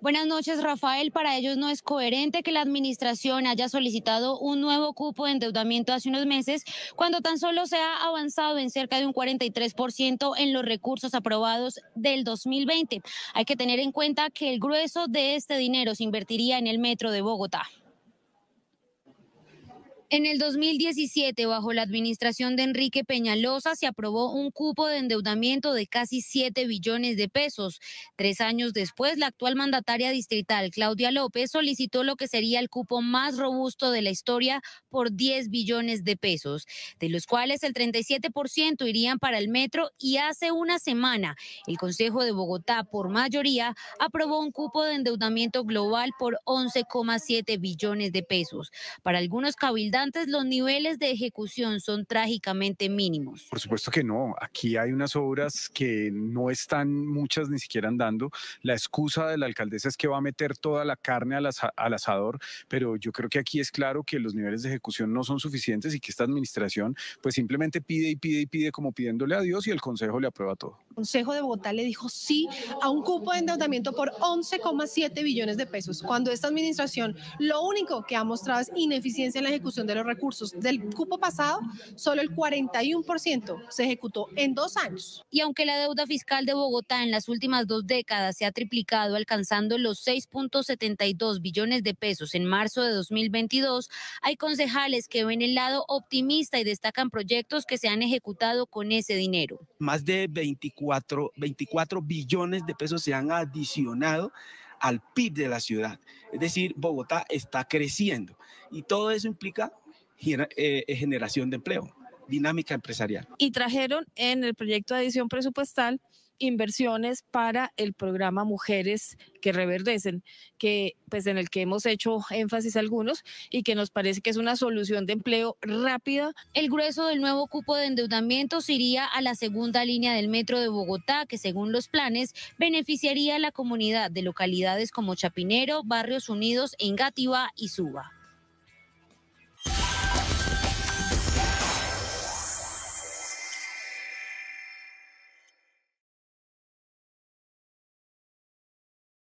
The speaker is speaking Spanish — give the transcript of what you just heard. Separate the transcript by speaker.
Speaker 1: Buenas noches, Rafael. Para ellos no es coherente que la administración haya solicitado un nuevo cupo de endeudamiento hace unos meses, cuando tan solo se ha avanzado en cerca de un 43% en los recursos aprobados del 2020. Hay que tener en cuenta que el grueso de este dinero se invertiría en el metro de Bogotá. En el 2017, bajo la administración de Enrique Peñalosa, se aprobó un cupo de endeudamiento de casi 7 billones de pesos. Tres años después, la actual mandataria distrital, Claudia López, solicitó lo que sería el cupo más robusto de la historia por 10 billones de pesos, de los cuales el 37% irían para el metro y hace una semana el Consejo de Bogotá, por mayoría, aprobó un cupo de endeudamiento global por 11,7 billones de pesos. Para algunos cabildados, antes los niveles de ejecución son trágicamente mínimos.
Speaker 2: Por supuesto que no. Aquí hay unas obras que no están muchas ni siquiera andando. La excusa de la alcaldesa es que va a meter toda la carne al, al asador, pero yo creo que aquí es claro que los niveles de ejecución no son suficientes y que esta administración pues simplemente pide y pide y pide como pidiéndole a Dios y el Consejo le aprueba todo.
Speaker 3: Consejo de Bogotá le dijo sí a un cupo de endeudamiento por 11,7 billones de pesos, cuando esta administración lo único que ha mostrado es ineficiencia en la ejecución de los recursos. Del cupo pasado, solo el 41% se ejecutó
Speaker 1: en dos años. Y aunque la deuda fiscal de Bogotá en las últimas dos décadas se ha triplicado, alcanzando los 6.72 billones de pesos en marzo de 2022, hay concejales que ven el lado optimista y destacan proyectos que se han ejecutado con ese dinero.
Speaker 4: Más de 24 24, billones de pesos se han adicionado al PIB de la ciudad. Es decir, Bogotá está creciendo y todo eso implica eh, generación de empleo, dinámica empresarial.
Speaker 3: Y trajeron en el proyecto de adición presupuestal inversiones para el programa Mujeres
Speaker 1: que Reverdecen, que pues en el que hemos hecho énfasis algunos y que nos parece que es una solución de empleo rápida. El grueso del nuevo cupo de endeudamientos iría a la segunda línea del metro de Bogotá, que según los planes beneficiaría a la comunidad de localidades como Chapinero, Barrios Unidos, Engativá y Suba.